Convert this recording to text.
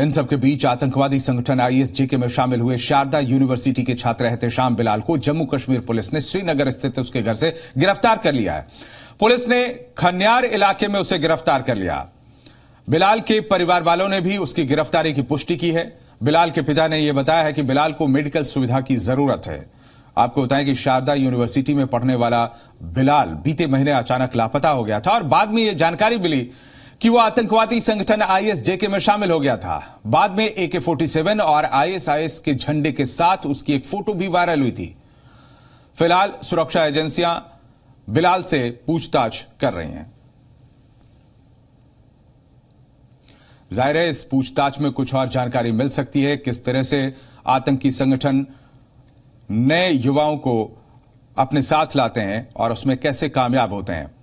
इन सबके बीच आतंकवादी संगठन आईएसजे के में शामिल हुए शारदा यूनिवर्सिटी के छात्र एहतेशाम बिलाल को जम्मू कश्मीर पुलिस ने श्रीनगर स्थित उसके घर से गिरफ्तार कर लिया है पुलिस ने खन्यार इलाके में उसे गिरफ्तार कर लिया बिलाल के परिवार वालों ने भी उसकी गिरफ्तारी की पुष्टि की है बिलाल के पिता ने यह बताया है कि बिलाल को मेडिकल सुविधा की जरूरत है आपको बताएं कि शारदा यूनिवर्सिटी में पढ़ने वाला बिलाल बीते महीने अचानक लापता हो गया था और बाद में यह जानकारी मिली कि वह आतंकवादी संगठन आईएसजेके में शामिल हो गया था बाद में ए के फोर्टी सेवन और आईएसआईएस के झंडे के साथ उसकी एक फोटो भी वायरल हुई थी फिलहाल सुरक्षा एजेंसियां बिलाल से पूछताछ कर रही हैं जाहिर है इस पूछताछ में कुछ और जानकारी मिल सकती है किस तरह से आतंकी संगठन नए युवाओं को अपने साथ लाते हैं और उसमें कैसे कामयाब होते हैं